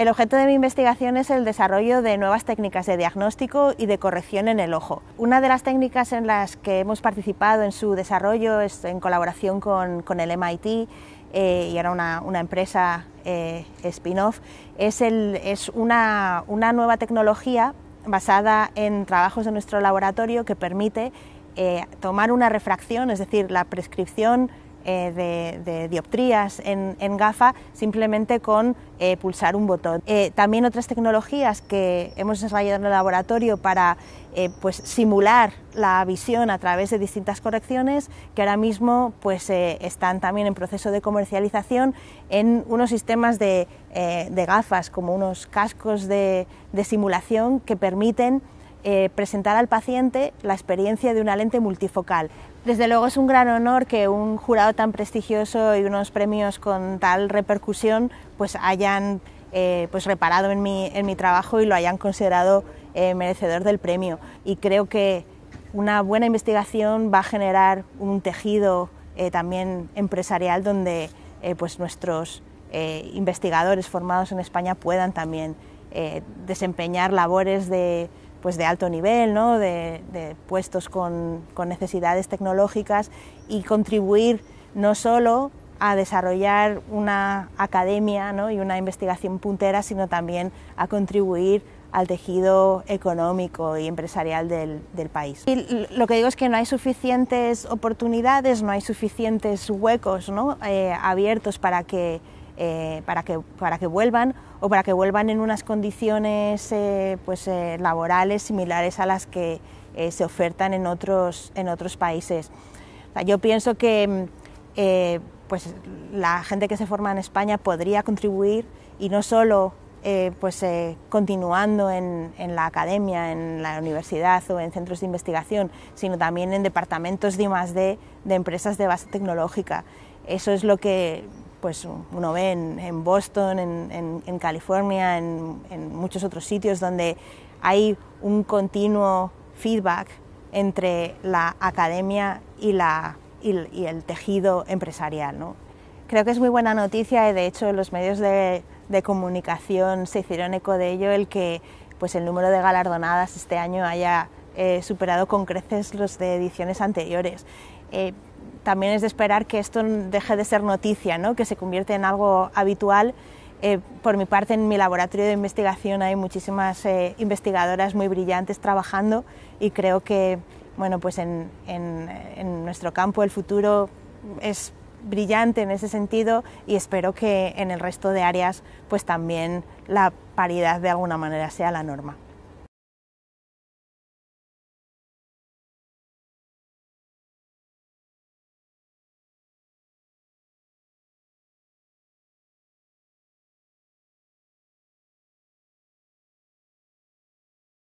El objeto de mi investigación es el desarrollo de nuevas técnicas de diagnóstico y de corrección en el ojo. Una de las técnicas en las que hemos participado en su desarrollo es en colaboración con, el MIT eh, y era una, empresa eh, spin-off, es, una, nueva tecnología basada en trabajos de nuestro laboratorio que permite eh, tomar una refracción, es decir, la prescripción eh, de, dioptrías en, en, GAFA simplemente con eh, pulsar un botón. Eh, también otras tecnologías que hemos desarrollado en el laboratorio para pues, simular la visión a través de distintas correcciones que ahora mismo pues, están también en proceso de comercialización en unos sistemas de, gafas como unos cascos de simulación que permiten eh, presentar al paciente la experiencia de una lente multifocal. Desde luego es un gran honor que un jurado tan prestigioso y unos premios con tal repercusión pues hayan eh, pues reparado en mi, trabajo y lo hayan considerado eh, merecedor del premio. Y creo que una buena investigación va a generar un tejido también empresarial donde pues nuestros investigadores formados en España puedan también desempeñar labores de pues de alto nivel, ¿no? de, puestos con, necesidades tecnológicas y contribuir no solo a desarrollar una academia y una investigación puntera, sino también a contribuir al tejido económico y empresarial del, país. Y lo que digo es que no hay suficientes oportunidades, no hay suficientes huecos ¿no? Eh, abiertos para que eh, para, que, para que vuelvan o para que vuelvan en unas condiciones eh, pues, eh, laborales similares a las que se ofertan en otros, en otros países. yo pienso que mm, pues, la gente que se forma en España podría contribuir y no solo pues, continuando en, en la academia, en la universidad o en centros de investigación, sino también en departamentos de I+.D. de empresas de base tecnológica. Eso es lo que pues uno ve en, Boston, en, California, en, muchos otros sitios donde hay un continuo feedback entre la academia y, la, y, el tejido empresarial. ¿no? Creo que es muy buena noticia y de hecho los medios de, comunicación se hicieron eco de ello el que pues el número de galardonadas este año haya eh, superado con creces los de ediciones anteriores. Eh, también es de esperar que esto deje de ser noticia, que se convierta en algo habitual. Eh, por mi parte, en mi laboratorio de investigación hay muchísimas eh, investigadoras muy brillantes trabajando y creo que bueno, pues en, en, nuestro campo el futuro es brillante en ese sentido y espero que en el resto de áreas pues también la paridad de alguna manera sea la norma.